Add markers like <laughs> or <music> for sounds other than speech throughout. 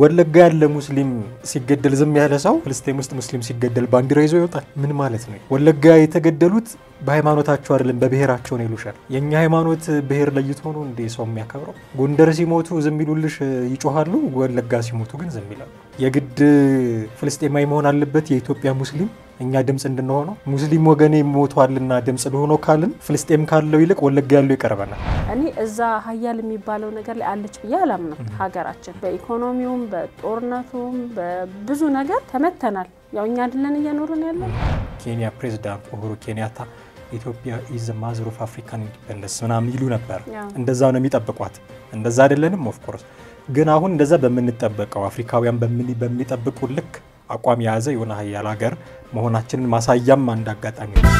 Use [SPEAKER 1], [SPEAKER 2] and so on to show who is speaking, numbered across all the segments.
[SPEAKER 1] ወለጋ ያለ ሙስሊም ሲገደል ዝም ያለ ሰው ፍልስጤም ውስጥ ሙስሊም ሲገደል ባንዲራ ይዞ ይወጣል። ምን ማለት ነው? ወለጋ የተገደሉት በሃይማኖታቸው አይደለም በብሔራቸው ነው ይሉሻል። የእኛ ሃይማኖት ብሔር ለይቶ ነው እንዴ ሰው የሚያከብረው? ጎንደር ሲሞቱ ዝም ይሉልሽ ይጮሃሉ፣ ወለጋ ሲሞቱ ግን ዝም ይላሉ። የግድ ፍልስጤማዊ መሆን አለበት የኢትዮጵያ ሙስሊም እኛ ድምፅ እንድንሆነው ሙስሊም ወገኔ ሞቷልና ድምፅ ልሆኖ ካልን ፍልስጤም ካለው ይልቅ ወለጋ ያለው
[SPEAKER 2] ይቀርበናል። እኔ እዛ ሀያል የሚባለው ነገር ላይ አለች ብዬ አላምነው። ሀገራችን በኢኮኖሚውም በጦርነቱም በብዙ ነገር ተመተናል። ያው እኛ አይደለን እየኖርን ያለን።
[SPEAKER 1] ኬንያ ፕሬዚዳንት ኡሁሩ ኬንያታ ኢትዮጵያ ኢዝ ማዘር ኦፍ አፍሪካን ኢንዲፐንደንስ ምናምን ይሉ ነበር። እንደዛ ነው የሚጠብቋት። እንደዛ አይደለንም። ኦፍኮርስ ግን አሁን እንደዛ በምንጠበቀው አፍሪካውያን በሚጠብቁ ልክ አቋም የያዘ የሆነ ሀያል ሀገር መሆናችንን ማሳያም አንድ አጋጣሚ ነው።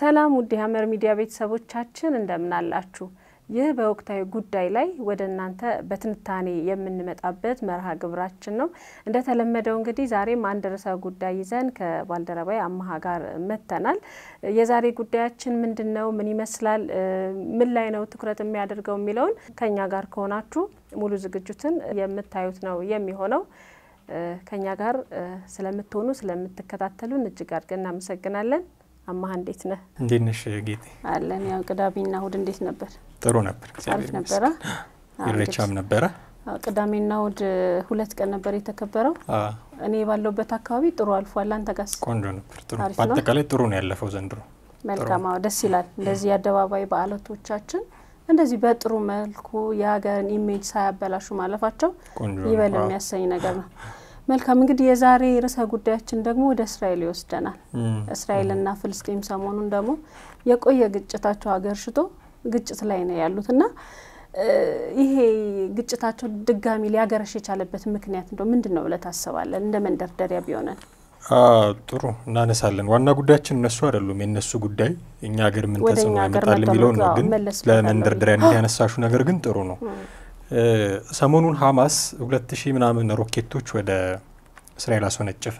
[SPEAKER 2] ሰላም ውድ የሐመር ሚዲያ ቤተሰቦቻችን እንደምናላችሁ። አላችሁ? ይህ በወቅታዊ ጉዳይ ላይ ወደ እናንተ በትንታኔ የምንመጣበት መርሃ ግብራችን ነው። እንደተለመደው እንግዲህ ዛሬም አንድ ርዕሰ ጉዳይ ይዘን ከባልደረባዊ አማሃ ጋር መጥተናል። የዛሬ ጉዳያችን ምንድን ነው? ምን ይመስላል? ምን ላይ ነው ትኩረት የሚያደርገው የሚለውን ከኛ ጋር ከሆናችሁ ሙሉ ዝግጅቱን የምታዩት ነው የሚሆነው። ከኛ ጋር ስለምትሆኑ ስለምትከታተሉን እጅግ አድርገን እናመሰግናለን። አማህ እንዴት ነህ?
[SPEAKER 1] እንዴት ነሽ ጌጤ?
[SPEAKER 2] አለን። ያው ቅዳሜና እሁድ እንዴት ነበር?
[SPEAKER 1] ጥሩ ነበር፣ አሪፍ ነበረ።
[SPEAKER 2] <gasps> ኢሬቻም ነበረ። ቅዳሜና እሁድ ሁለት ቀን ነበር የተከበረው። እኔ ባለውበት አካባቢ ጥሩ አልፏል። አንተ ጋስ?
[SPEAKER 1] ቆንጆ ነበር፣ ጥሩ በአጠቃላይ ጥሩ ነው ያለፈው ዘንድሮ። መልካም፣
[SPEAKER 2] ደስ ይላል። እንደዚህ የአደባባይ በዓላቶቻችን እንደዚህ በጥሩ መልኩ የሀገርን ኢሜጅ ሳያበላሹ ማለፋቸው ይበል የሚያሰኝ ነገር ነው። <laughs> መልካም እንግዲህ የዛሬ ርዕሰ ጉዳያችን ደግሞ ወደ እስራኤል ይወስደናል። እስራኤልና ፍልስጤም ሰሞኑን ደግሞ የቆየ ግጭታቸው አገርሽቶ ግጭት ላይ ነው ያሉት እና ይሄ ግጭታቸው ድጋሚ ሊያገረሽ የቻለበት ምክንያት እንደው ምንድን ነው ብለህ ታስባለህ? እንደ መንደርደሪያ ቢሆነን
[SPEAKER 1] ጥሩ እናነሳለን። ዋና ጉዳያችን እነሱ አይደሉም። የእነሱ ጉዳይ እኛ ሀገር ምን ተጽዕኖ ያመጣል የሚለው ነው። ግን ለመንደርደሪያ እንዲያነሳሹ ነገር ግን ጥሩ ነው። ሰሞኑን ሀማስ ሁለት ሺህ ምናምን ሮኬቶች ወደ እስራኤል አስወነጨፈ።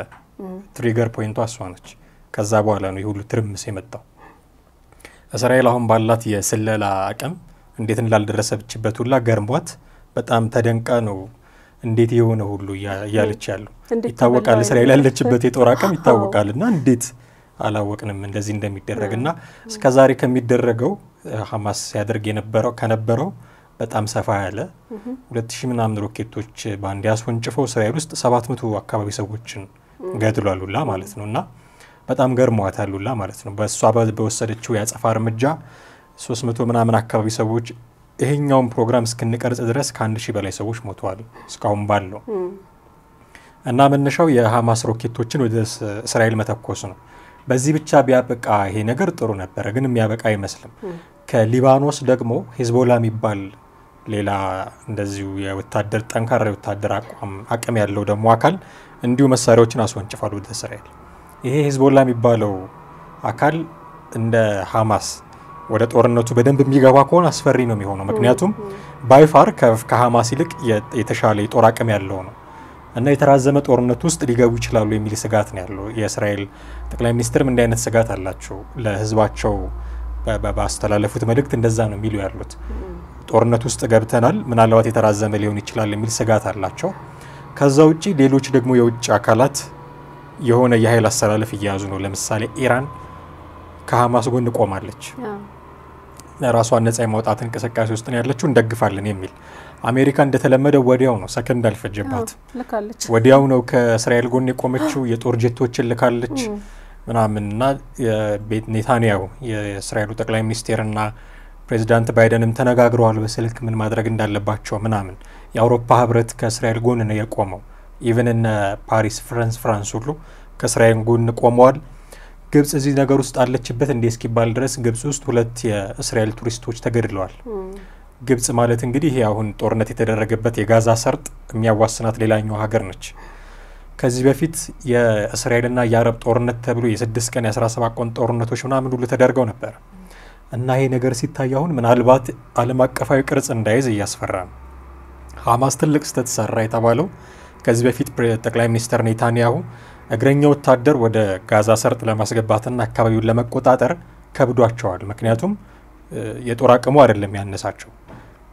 [SPEAKER 1] ትሪገር ፖይንቷ እሷ ነች። ከዛ በኋላ ነው የሁሉ ትርምስ የመጣው። እስራኤል አሁን ባላት የስለላ አቅም እንዴት እንዳልደረሰችበት ሁላ ገርሟት በጣም ተደንቃ ነው እንዴት የሆነ ሁሉ እያለች ያሉ ይታወቃል። እስራኤል ያለችበት የጦር አቅም ይታወቃል። እና እንዴት አላወቅንም እንደዚህ እንደሚደረግ እና እስከዛሬ ከሚደረገው ሀማስ ሲያደርግ የነበረው ከነበረው በጣም ሰፋ ያለ ሁለት ሺህ ምናምን ሮኬቶች በአንድ ያስወንጭፈው እስራኤል ውስጥ ሰባት መቶ አካባቢ ሰዎችን ገድሏል ሁላ ማለት ነው እና በጣም ገርሟታል ሁላ ማለት ነው። በእሷ በወሰደችው የአጸፋ እርምጃ ሶስት መቶ ምናምን አካባቢ ሰዎች ይሄኛውን ፕሮግራም እስክንቀርጽ ድረስ ከአንድ ሺህ በላይ ሰዎች ሞተዋል እስካሁን ባለው እና መነሻው የሀማስ ሮኬቶችን ወደ እስራኤል መተኮስ ነው። በዚህ ብቻ ቢያበቃ ይሄ ነገር ጥሩ ነበረ፣ ግን የሚያበቃ አይመስልም። ከሊባኖስ ደግሞ ሂዝቦላ የሚባል ሌላ እንደዚሁ የወታደር ጠንካራ የወታደር አቅም ያለው ደግሞ አካል እንዲሁ መሳሪያዎችን አስወንጭፋሉ ወደ እስራኤል። ይሄ ሂዝቦላ የሚባለው አካል እንደ ሀማስ ወደ ጦርነቱ በደንብ የሚገባ ከሆነ አስፈሪ ነው የሚሆነው። ምክንያቱም ባይፋር ከሀማስ ይልቅ የተሻለ የጦር አቅም ያለው ነው እና የተራዘመ ጦርነት ውስጥ ሊገቡ ይችላሉ የሚል ስጋት ነው ያለው። የእስራኤል ጠቅላይ ሚኒስትርም እንዲህ አይነት ስጋት አላቸው ለህዝባቸው ባስተላለፉት መልእክት እንደዛ ነው የሚሉ ያሉት። ጦርነት ውስጥ ገብተናል፣ ምናልባት የተራዘመ ሊሆን ይችላል የሚል ስጋት አላቸው። ከዛ ውጭ ሌሎች ደግሞ የውጭ አካላት የሆነ የኃይል አሰላለፍ እየያዙ ነው። ለምሳሌ ኢራን ከሀማስ ጎን ቆማለች፣ ራሷን ነጻ የማውጣት እንቅስቃሴ ውስጥ ነው ያለችው፣ እንደግፋለን የሚል አሜሪካ እንደተለመደው ወዲያው ነው ሰከንድ አልፈጀባት፣ ወዲያው ነው ከእስራኤል ጎን የቆመችው፣ የጦር ጀቶችን ልካለች ምናምንና ኔታንያሁ የእስራኤሉ ጠቅላይ ሚኒስቴርና ፕሬዚዳንት ባይደንም ተነጋግረዋል በስልክ ምን ማድረግ እንዳለባቸው ምናምን። የአውሮፓ ህብረት ከእስራኤል ጎን ነው የቆመው። ኢቨን እነ ፓሪስ፣ ፍረንስ ፍራንስ ሁሉ ከእስራኤል ጎን ቆመዋል። ግብጽ እዚህ ነገር ውስጥ አለችበት እንዴ እስኪባል ድረስ ግብጽ ውስጥ ሁለት የእስራኤል ቱሪስቶች ተገድለዋል። ግብጽ ማለት እንግዲህ አሁን ጦርነት የተደረገበት የጋዛ ሰርጥ የሚያዋስናት ሌላኛው ሀገር ነች። ከዚህ በፊት የእስራኤልና የአረብ ጦርነት ተብሎ የስድስት ቀን የአስራ ሰባት ቀን ጦርነቶች ምናምን ሁሉ ተደርገው ነበር። እና ይሄ ነገር ሲታይ አሁን ምናልባት ዓለም አቀፋዊ ቅርጽ እንዳይዝ እያስፈራ ነው። ሐማስ ትልቅ ስህተት ሰራ የተባለው ከዚህ በፊት ጠቅላይ ሚኒስትር ኔታንያሁ እግረኛ ወታደር ወደ ጋዛ ሰርጥ ለማስገባትና አካባቢውን ለመቆጣጠር ከብዷቸዋል። ምክንያቱም የጦር አቅሙ አይደለም ያነሳቸው፣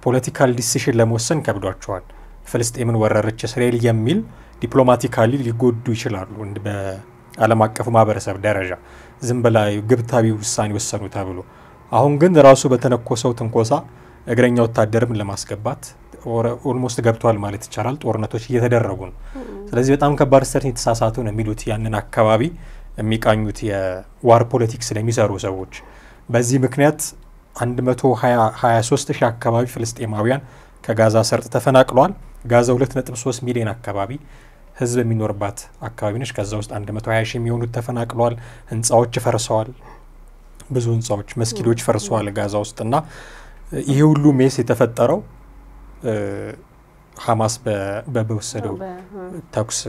[SPEAKER 1] ፖለቲካል ዲሲሽን ለመወሰን ከብዷቸዋል። ፍልስጤምን ወረረች እስራኤል የሚል ዲፕሎማቲካሊ ሊጎዱ ይችላሉ በዓለም አቀፉ ማህበረሰብ ደረጃ ዝም በላይ ግብታዊ ውሳኔ ወሰኑ ተብሎ አሁን ግን ራሱ በተነኮሰው ትንኮሳ እግረኛ ወታደርም ለማስገባት ኦልሞስት ገብቷል ማለት ይቻላል። ጦርነቶች እየተደረጉ ነው። ስለዚህ በጣም ከባድ ስተት የተሳሳቱ ነው የሚሉት ያንን አካባቢ የሚቃኙት የዋር ፖለቲክስ ለሚሰሩ ሰዎች። በዚህ ምክንያት 123 ሺህ አካባቢ ፍልስጤማውያን ከጋዛ ሰርጥ ተፈናቅለዋል። ጋዛ 2.3 ሚሊዮን አካባቢ ህዝብ የሚኖርባት አካባቢ ነች። ከዛ ውስጥ 120 ሺህ የሚሆኑት ተፈናቅለዋል። ህንፃዎች ፈርሰዋል። ብዙ ህንፃዎች፣ መስጊዶች ፈርሰዋል ጋዛ ውስጥና ይሄ ሁሉ ሜስ የተፈጠረው ሀማስ በወሰደው ተኩስ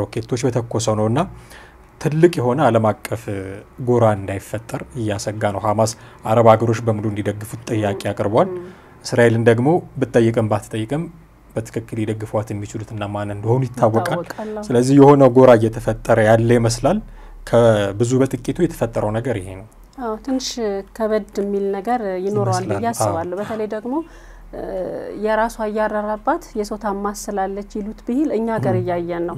[SPEAKER 1] ሮኬቶች በተኮሰው ነው እና ትልቅ የሆነ ዓለም አቀፍ ጎራ እንዳይፈጠር እያሰጋ ነው። ሀማስ አረብ ሀገሮች በሙሉ እንዲደግፉት ጥያቄ አቅርቧል። እስራኤልን ደግሞ ብትጠይቅም ባትጠይቅም በትክክል ሊደግፏት የሚችሉትና ማን እንደሆኑ ይታወቃል። ስለዚህ የሆነ ጎራ እየተፈጠረ ያለ ይመስላል። ከብዙ በጥቂቱ የተፈጠረው ነገር ይሄ ነው።
[SPEAKER 2] አዎ ትንሽ ከበድ የሚል ነገር ይኖረዋል ብዬ አስባለሁ። በተለይ ደግሞ የራሷ እያረራባት የጾታ አማስ ስላለች ይሉት ብሂል እኛ ሀገር እያየን ነው።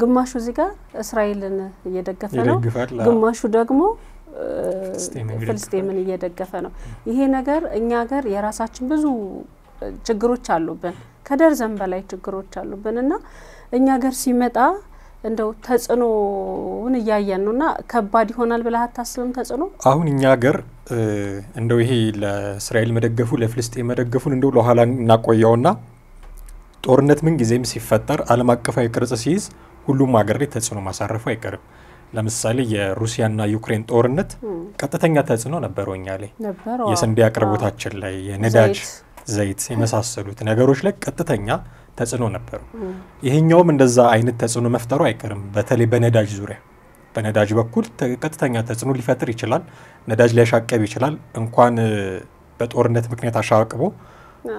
[SPEAKER 2] ግማሹ እዚህ ጋር እስራኤልን እየደገፈ ነው፣ ግማሹ ደግሞ ፍልስጤምን እየደገፈ ነው። ይሄ ነገር እኛ ሀገር የራሳችን ብዙ ችግሮች አሉብን፣ ከደርዘን በላይ ችግሮች አሉብን እና እኛ ሀገር ሲመጣ እንደው ተጽዕኖውን እያየን ነው እና ከባድ ይሆናል ብለህ አታስብም? ተጽዕኖ
[SPEAKER 1] አሁን እኛ ሀገር እንደው ይሄ ለእስራኤል መደገፉ ለፍልስጤን መደገፉን እንደው ለኋላ እናቆየውና ጦርነት ምን ጊዜም ሲፈጠር ዓለም አቀፋዊ ቅርጽ ሲይዝ ሁሉም ሀገር ላይ ተጽዕኖ ማሳረፉ አይቀርም። ለምሳሌ የሩሲያና ዩክሬን ጦርነት ቀጥተኛ ተጽዕኖ ነበረው እኛ ላይ
[SPEAKER 2] የስንዴ አቅርቦታችን
[SPEAKER 1] ላይ የነዳጅ ዘይት የመሳሰሉት ነገሮች ላይ ቀጥተኛ ተጽዕኖ ነበሩ። ይሄኛውም እንደዛ አይነት ተጽዕኖ መፍጠሩ አይቀርም። በተለይ በነዳጅ ዙሪያ በነዳጅ በኩል ቀጥተኛ ተጽዕኖ ሊፈጥር ይችላል። ነዳጅ ሊያሻቀብ ይችላል። እንኳን በጦርነት ምክንያት አሻቅቦ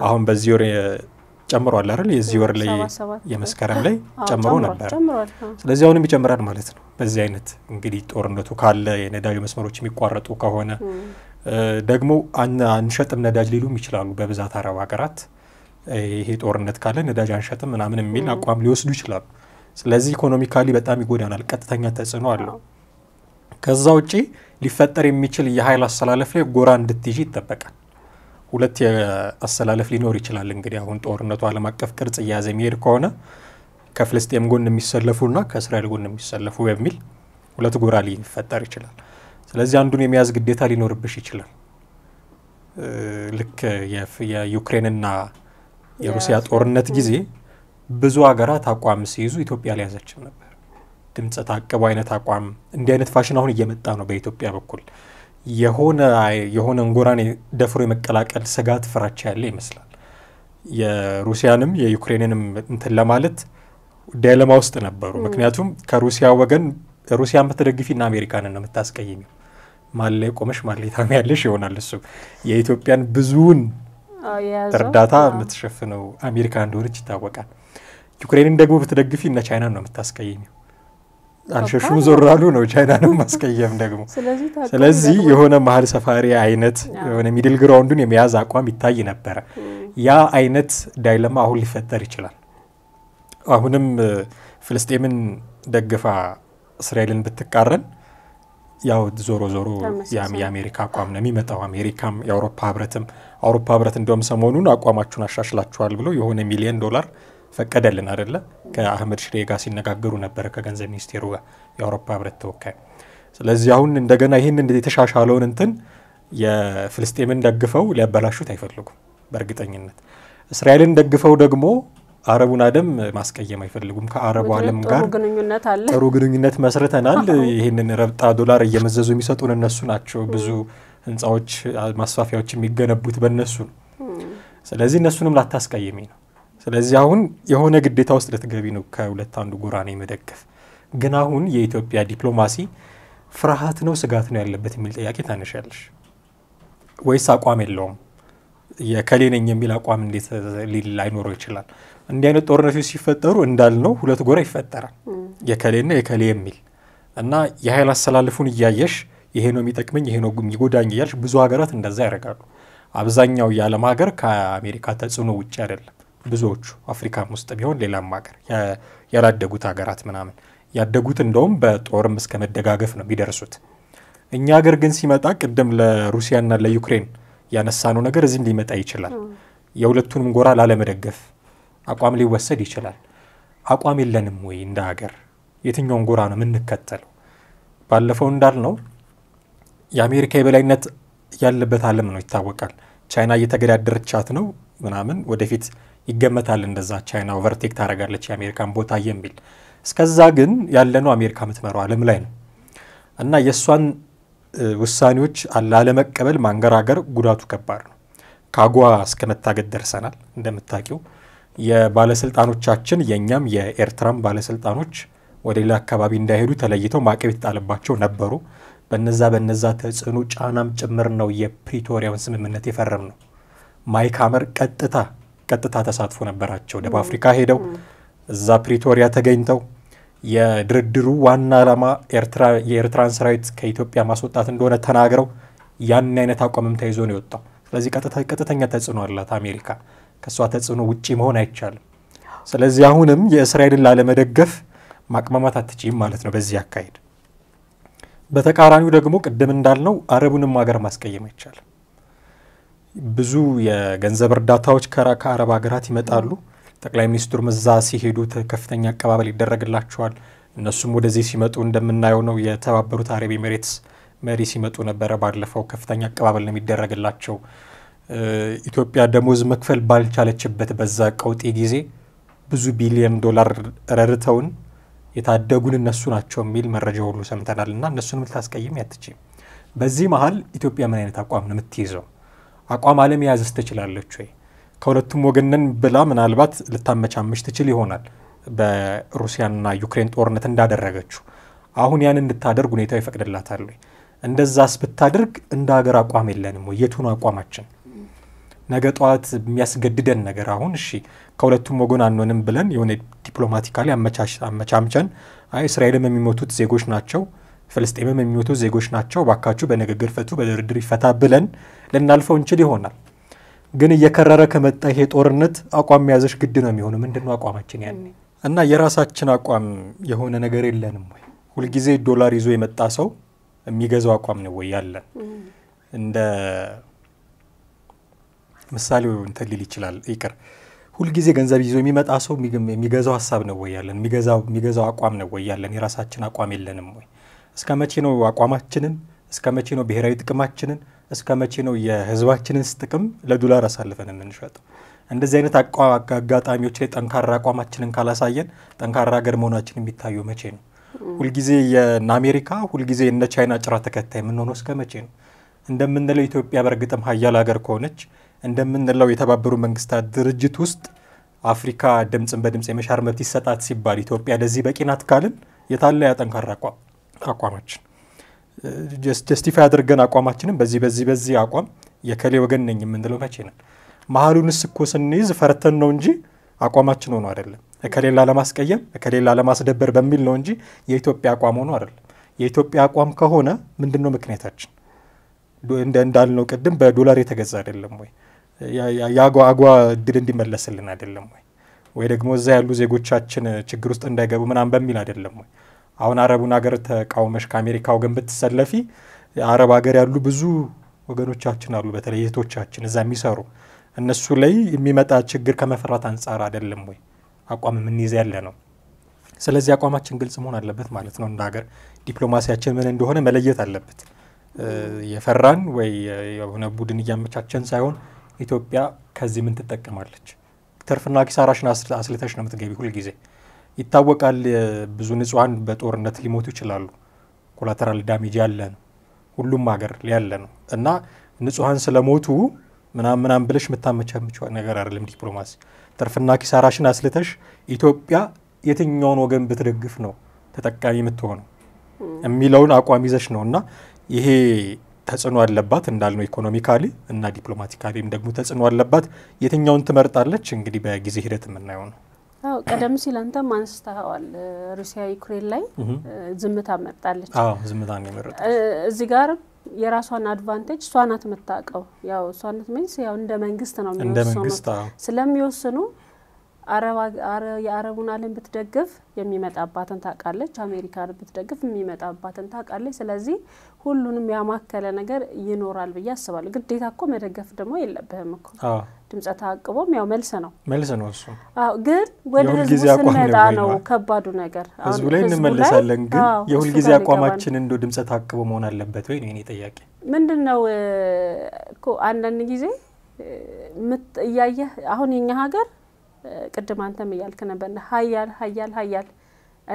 [SPEAKER 1] አሁን በዚህ ወር ጨምሯል አይደል? የዚህ ወር ላይ የመስከረም ላይ ጨምሮ ነበር። ስለዚህ አሁንም ይጨምራል ማለት ነው። በዚህ አይነት እንግዲህ ጦርነቱ ካለ የነዳጅ መስመሮች የሚቋረጡ ከሆነ ደግሞ አንሸጥም ነዳጅ ሊሉም ይችላሉ በብዛት አረብ ሀገራት ይሄ ጦርነት ካለ ነዳጅ አንሸጥም ምናምን የሚል አቋም ሊወስዱ ይችላሉ። ስለዚህ ኢኮኖሚካሊ በጣም ይጎዳናል፣ ቀጥተኛ ተጽዕኖ አለው። ከዛ ውጪ ሊፈጠር የሚችል የኃይል አሰላለፍ ላይ ጎራ እንድትይዥ ይጠበቃል። ሁለት አሰላለፍ ሊኖር ይችላል። እንግዲህ አሁን ጦርነቱ ዓለም አቀፍ ቅርጽ እየያዘ የሚሄድ ከሆነ ከፍልስጤም ጎን የሚሰለፉና ከእስራኤል ጎን የሚሰለፉ በሚል ሁለት ጎራ ሊፈጠር ይችላል። ስለዚህ አንዱን የመያዝ ግዴታ ሊኖርብሽ ይችላል። ልክ የዩክሬንና የሩሲያ ጦርነት ጊዜ ብዙ ሀገራት አቋም ሲይዙ ኢትዮጵያ አልያዘችም ነበር። ድምፀ ታቅቦ አይነት አቋም እንዲህ አይነት ፋሽን አሁን እየመጣ ነው። በኢትዮጵያ በኩል የሆነ የሆነ እንጎራን ደፍሮ የመቀላቀል ስጋት ፍራቻ ያለ ይመስላል። የሩሲያንም የዩክሬንንም እንትን ለማለት ዳይለማ ውስጥ ነበሩ። ምክንያቱም ከሩሲያ ወገን ሩሲያ የምትደግፊና አሜሪካንን ነው የምታስቀይሚው። ማለ ቆመሽ ማለ ታሚያለሽ ይሆናል። እሱ የኢትዮጵያን ብዙውን እርዳታ የምትሸፍነው አሜሪካ እንደሆነች ይታወቃል። ዩክሬንን ደግሞ ብትደግፊ እነ ቻይና ነው የምታስቀይሚው።
[SPEAKER 2] አልሸሹም ዞራሉ
[SPEAKER 1] ነው ቻይና ነው ማስቀየም ደግሞ። ስለዚህ የሆነ መሀል ሰፋሪ አይነት የሆነ ሚድል ግራውንዱን የመያዝ አቋም ይታይ ነበረ። ያ አይነት ዳይለማ አሁን ሊፈጠር ይችላል። አሁንም ፍልስጤምን ደግፋ እስራኤልን ብትቃረን ያው ዞሮ ዞሮ የአሜሪካ አቋም ነው የሚመጣው። አሜሪካም የአውሮፓ ህብረትም አውሮፓ ህብረት እንዲሁም ሰሞኑን አቋማችሁን አሻሽላችኋል ብሎ የሆነ ሚሊዮን ዶላር ፈቀደልን አደለ? ከአህመድ ሽሬ ጋር ሲነጋገሩ ነበረ ከገንዘብ ሚኒስቴሩ ጋር የአውሮፓ ህብረት ተወካይ። ስለዚህ አሁን እንደገና ይህን የተሻሻለውን እንትን የፍልስጤምን ደግፈው ሊያበላሹት አይፈልጉም በእርግጠኝነት። እስራኤልን ደግፈው ደግሞ አረቡን አለም ማስቀየም አይፈልጉም። ከአረቡ አለም ጋር ጥሩ ግንኙነት መስርተናል። ይህንን ረብጣ ዶላር እየመዘዙ የሚሰጡን እነሱ ናቸው። ብዙ ህንፃዎች፣ ማስፋፊያዎች የሚገነቡት በእነሱ ነው። ስለዚህ እነሱንም ላታስቀየሚ ነው። ስለዚህ አሁን የሆነ ግዴታ ውስጥ ልትገቢ ነው። ከሁለት አንዱ ጎራኔ መደገፍ ግን አሁን የኢትዮጵያ ዲፕሎማሲ ፍርሃት ነው ስጋት ነው ያለበት የሚል ጥያቄ ታነሻለሽ ወይስ አቋም የለውም የከሌ ነኝ የሚል አቋም እንዴት ሊል አይኖረው ይችላል? እንዲህ አይነት ጦርነቶች ሲፈጠሩ እንዳልነው ሁለት ጎራ ይፈጠራል፣ የከሌና የከሌ የሚል እና የኃይል አሰላልፉን እያየሽ ይሄ ነው የሚጠቅመኝ፣ ይሄ ነው የሚጎዳኝ እያልሽ ብዙ ሀገራት እንደዛ ያደርጋሉ። አብዛኛው የዓለም ሀገር ከአሜሪካ ተጽዕኖ ውጭ አይደለም። ብዙዎቹ አፍሪካም ውስጥ ቢሆን ሌላም ሀገር ያላደጉት ሀገራት ምናምን ያደጉት እንደውም በጦርም እስከ መደጋገፍ ነው የሚደርሱት። እኛ ሀገር ግን ሲመጣ ቅድም ለሩሲያና ለዩክሬን ያነሳነው ነገር እዚህ ሊመጣ ይችላል። የሁለቱንም ጎራ ላለመደገፍ አቋም ሊወሰድ ይችላል። አቋም የለንም ወይ እንደ ሀገር? የትኛውን ጎራ ነው የምንከተለው? ባለፈው እንዳልነው የአሜሪካ የበላይነት ያለበት ዓለም ነው ይታወቃል። ቻይና እየተገዳደረቻት ነው ምናምን ወደፊት ይገመታል እንደዛ ቻይና ኦቨርቴክ ታደርጋለች የአሜሪካን ቦታ የሚል እስከዛ ግን ያለነው አሜሪካ የምትመራው ዓለም ላይ ነው እና የእሷን ውሳኔዎች ላለመቀበል ማንገራገር ጉዳቱ ከባድ ነው። ከአጓ እስከ መታገድ ደርሰናል እንደምታውቂው። የባለስልጣኖቻችን የእኛም የኤርትራም ባለስልጣኖች ወደ ሌላ አካባቢ እንዳይሄዱ ተለይተው ማዕቀብ የተጣለባቸው ነበሩ። በነዛ በነዛ ተጽዕኖ ጫናም ጭምር ነው የፕሪቶሪያውን ስምምነት የፈረም ነው። ማይክ ሀመር ቀጥታ ቀጥታ ተሳትፎ ነበራቸው። ደቡብ አፍሪካ ሄደው እዛ ፕሪቶሪያ ተገኝተው የድርድሩ ዋና ዓላማ የኤርትራን ሰራዊት ከኢትዮጵያ ማስወጣት እንደሆነ ተናግረው ያን አይነት አቋምም ተይዞ ነው የወጣው። ስለዚህ ቀጥተኛ ተጽዕኖ አላት አሜሪካ። ከእሷ ተጽዕኖ ውጪ መሆን አይቻልም። ስለዚህ አሁንም የእስራኤልን ላለመደገፍ ማቅማማት አትችም ማለት ነው በዚህ አካሄድ። በተቃራኒው ደግሞ ቅድም እንዳልነው አረቡንም ሀገር ማስቀየም አይቻልም። ብዙ የገንዘብ እርዳታዎች ከአረብ ሀገራት ይመጣሉ። ጠቅላይ ሚኒስትሩም እዛ ሲሄዱ ከፍተኛ አቀባበል ይደረግላቸዋል። እነሱም ወደዚህ ሲመጡ እንደምናየው ነው። የተባበሩት አረብ ኤሜሬትስ መሪ ሲመጡ ነበረ ባለፈው፣ ከፍተኛ አቀባበል ነው የሚደረግላቸው። ኢትዮጵያ ደሞዝ መክፈል ባልቻለችበት በዛ ቀውጢ ጊዜ ብዙ ቢሊዮን ዶላር ረድተውን የታደጉን እነሱ ናቸው የሚል መረጃ ሁሉ ሰምተናል። እና እነሱን ልታስቀይም ያትችም። በዚህ መሀል ኢትዮጵያ ምን አይነት አቋም ነው የምትይዘው? አቋም አለመያዝስ ትችላለች ወይ? ከሁለቱም ወገንን ብላ ምናልባት ልታመቻመች ትችል ይሆናል በሩሲያና ዩክሬን ጦርነት እንዳደረገችው አሁን ያን እንድታደርግ ሁኔታው ይፈቅድላታል ወይ? እንደዛስ ብታደርግ እንደ ሀገር አቋም የለንም ወይ? የቱን አቋማችን ነገ ጠዋት የሚያስገድደን ነገር አሁን እሺ ከሁለቱም ወገን አንሆንም ብለን የሆነ ዲፕሎማቲካሊ አመቻምቸን አይ እስራኤልም የሚሞቱት ዜጎች ናቸው፣ ፍልስጤምም የሚሞቱት ዜጎች ናቸው፣ ባካችሁ በንግግር ፍቱ፣ በድርድር ይፈታ ብለን ልናልፈው እንችል ይሆናል። ግን እየከረረ ከመጣ ይሄ ጦርነት አቋም መያዘሽ ግድ ነው የሚሆኑ ምንድን ነው አቋማችን ያኔ እና የራሳችን አቋም የሆነ ነገር የለንም ወይ? ሁልጊዜ ዶላር ይዞ የመጣ ሰው የሚገዛው አቋም ነው ወይ ያለን እንደ ምሳሌው እንትን ሊል ይችላል ይቅር ሁልጊዜ ገንዘብ ይዞ የሚመጣ ሰው የሚገዛው ሀሳብ ነው ወይ ያለን? የሚገዛው አቋም ነው ወይ ያለን? የራሳችን አቋም የለንም ወይ? እስከ መቼ ነው አቋማችንን፣ እስከ መቼ ነው ብሔራዊ ጥቅማችንን፣ እስከ መቼ ነው የህዝባችንን ጥቅም ለዶላር አሳልፈን የምንሸጠው? እንደዚህ አይነት አጋጣሚዎች ላይ ጠንካራ አቋማችንን ካላሳየን ጠንካራ ሀገር መሆናችን የሚታዩ መቼ ነው? ሁልጊዜ የነ አሜሪካ ሁልጊዜ እነ ቻይና ጭራ ተከታይ የምንሆነው እስከ መቼ ነው? እንደምንለው ኢትዮጵያ በእርግጥም ሀያል ሀገር ከሆነች እንደምንለው የተባበሩ መንግስታት ድርጅት ውስጥ አፍሪካ ድምፅን በድምፅ የመሻር መብት ይሰጣት ሲባል ኢትዮጵያ ለዚህ በቂ ናት ካልን የታለ ያጠንካራ አቋማችን ጀስቲፋይ አድርገን አቋማችንም በዚህ በዚህ በዚህ አቋም የከሌ ወገን ነኝ የምንለው መቼ ነን? መሀሉንስ እኮ ስንይዝ ፈርተን ነው እንጂ አቋማችን ሆኖ አይደለም። እከሌላ ለማስቀየም እከሌላ ለማስደበር በሚል ነው እንጂ የኢትዮጵያ አቋም ሆኖ አይደለም። የኢትዮጵያ አቋም ከሆነ ምንድን ነው ምክንያታችን? እንዳልነው ቅድም በዶላር የተገዛ አይደለም ወይ? የአጓ እድል እንዲመለስልን አይደለም ወይ? ወይ ደግሞ እዛ ያሉ ዜጎቻችን ችግር ውስጥ እንዳይገቡ ምናምን በሚል አይደለም ወይ? አሁን አረቡን ሀገር ተቃውመሽ ከአሜሪካው ወገን ብትሰለፊ አረብ ሀገር ያሉ ብዙ ወገኖቻችን አሉ፣ በተለይ እህቶቻችን እዛ የሚሰሩ እነሱ ላይ የሚመጣ ችግር ከመፍራት አንጻር አይደለም ወይ አቋም የምንይዘ ያለ ነው? ስለዚህ አቋማችን ግልጽ መሆን አለበት ማለት ነው። እንደ ሀገር ዲፕሎማሲያችን ምን እንደሆነ መለየት አለበት። የፈራን ወይ የሆነ ቡድን እያመቻቸን ሳይሆን ኢትዮጵያ ከዚህ ምን ትጠቀማለች? ትርፍና ኪሳራሽን አስልተሽ ነው የምትገቢ ሁልጊዜ። ይታወቃል፣ ብዙ ንጹሐን በጦርነት ሊሞቱ ይችላሉ። ኮላተራል ዳሜጅ ያለ ነው፣ ሁሉም ሀገር ያለ ነው እና ንጹሐን ስለሞቱ ምናም ምናም ብለሽ የምታመቻምቸው ነገር አይደለም ዲፕሎማሲ። ትርፍና ኪሳራሽን አስልተሽ ኢትዮጵያ የትኛውን ወገን ብትደግፍ ነው ተጠቃሚ የምትሆነው የሚለውን አቋም ይዘሽ ነው እና ይሄ ተጽዕኖ አለባት እንዳልነው ኢኮኖሚካሊ እና ዲፕሎማቲካሊም ደግሞ ተጽዕኖ አለባት። የትኛውን ትመርጣለች? እንግዲህ በጊዜ ሂደት የምናየው ነው።
[SPEAKER 2] አዎ ቀደም ሲል አንተም አንስተዋል ሩሲያ ዩክሬን ላይ ዝምታ መርጣለች። አዎ ዝምታ ነው የመረጠ እዚህ ጋር የራሷን አድቫንቴጅ እሷ ናት የምታውቀው። ያው እሷ ናት ሚንስ ያው እንደ መንግስት ነው የሚወስኑ ስለሚወስኑ የአረቡን ዓለም ብትደግፍ የሚመጣባትን ታውቃለች፣ አሜሪካን ብትደግፍ የሚመጣባትን ታውቃለች። ስለዚህ ሁሉንም ያማከለ ነገር ይኖራል ብዬ አስባለሁ። ግዴታ እኮ መደገፍ ደግሞ የለብህም እኮ ድምፀ ተአቅቦም ያው መልስ ነው መልስ ነው እሱ። አዎ፣ ግን ወደ ህዝቡ ስንመጣ ነው ከባዱ ነገር። ህዝቡ ላይ እንመለሳለን። ግን የሁልጊዜ አቋማችን
[SPEAKER 1] እንደ ድምፀ ተአቅቦ መሆን አለበት ወይ ነው የኔ ጥያቄ።
[SPEAKER 2] ምንድን ነው እኮ አንዳንድ ጊዜ እያየህ አሁን የኛ ሀገር ቅድም አንተም እያልክ ነበር ሀያል ሀያል ሀያል።